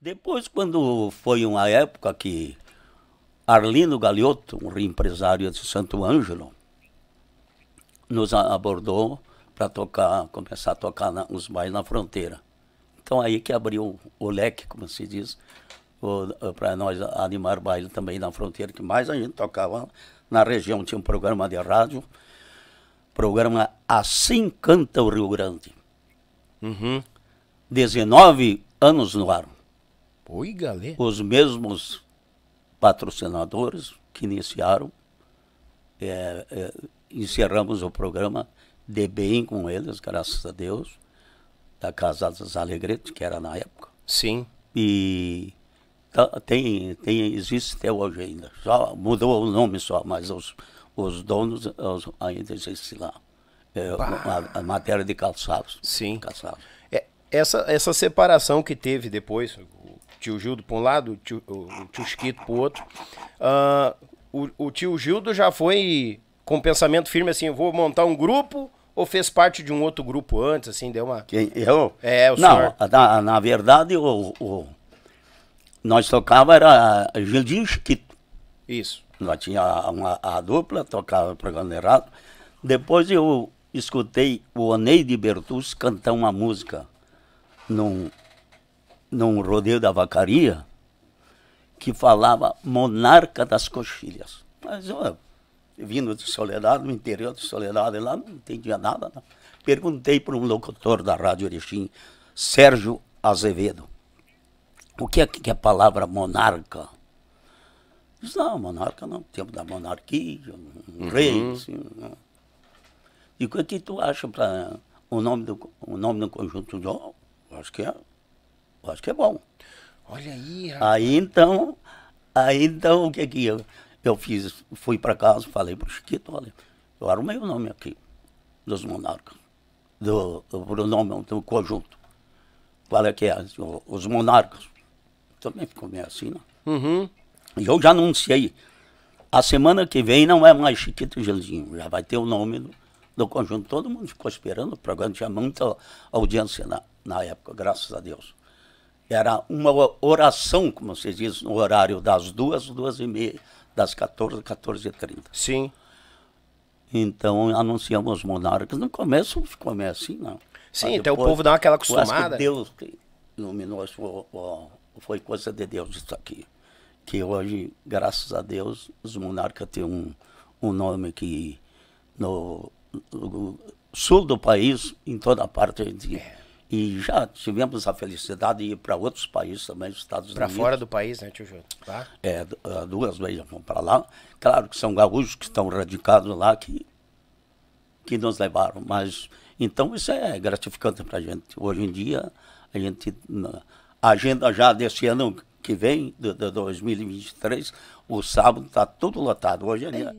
Depois, quando foi uma época que Arlindo Galiotto, um empresário de Santo Ângelo, nos abordou para tocar, começar a tocar na, os bailes na fronteira. Então aí que abriu o leque, como se diz, para nós animar baile também na fronteira, que mais a gente tocava na região. Tinha um programa de rádio, programa Assim Canta o Rio Grande. Uhum. 19 anos no ar. Oi, galera. Os mesmos patrocinadores que iniciaram, é, é, encerramos o programa de bem com eles, graças a Deus, da Casadas Alegretes, que era na época. Sim. E tá, tem, tem, existe até hoje ainda. Só mudou o nome só, mas os, os donos os, ainda existem lá. É, a, a, matéria de calçados. Sim. Calçados. É, essa, essa separação que teve depois, tio Gildo para um lado, o tio, Esquito para o outro. Uh, o, o tio Gildo já foi com pensamento firme assim, vou montar um grupo ou fez parte de um outro grupo antes, assim, deu uma... Quem, eu? É, o Não, senhor. Na, na verdade, o, o, nós tocava era Gildinho e Chiquito. Isso. Nós tinha uma, a dupla, tocava programa errado. Depois eu escutei o Oneide Bertus cantar uma música num, num rodeio da vacaria que falava monarca das coxilhas. Mas eu, vindo de Soledade, no interior de Soledade, lá não entendia nada. Não. Perguntei para um locutor da Rádio Erechim, Sérgio Azevedo, o que é que é a palavra monarca? Diz, não, monarca não, tempo da monarquia, um uhum. rei. Assim, e né? o que tu acha para o nome do, o nome do conjunto? Oh, acho que é eu acho que é bom. Olha aí, rapaz. Aí então, aí então o que é que eu, eu fiz? Fui para casa, falei pro Chiquito, olha, eu arrumei o nome aqui dos monarcas, do, do nome do conjunto. Qual é que é? Os monarcas. Também ficou meio assim, né? Uhum. E eu já anunciei. A semana que vem não é mais Chiquito e gelzinho, já vai ter o nome do, do conjunto. Todo mundo ficou esperando o programa, tinha muita audiência na, na época, graças a Deus. Era uma oração, como se diz, no horário das duas, duas e meia, das 14, 14 e 30. Sim. Então anunciamos monarcas. No começo ficou meio assim, não. Sim, até então o povo dá aquela acostumada. Que Deus que iluminou, foi coisa de Deus isso aqui. Que hoje, graças a Deus, os monarcas têm um, um nome que no, no sul do país, em toda parte, a gente é. E já tivemos a felicidade de ir para outros países também, os Estados pra Unidos. Para fora do país, né, tio Júlio? Tá? É, ah, duas vezes vão para lá. Claro que são gaúchos que estão radicados lá que, que nos levaram, mas então isso é gratificante para a gente. Hoje em dia, a gente, a agenda já desse ano que vem, de, de 2023, o sábado está tudo lotado. Hoje é. é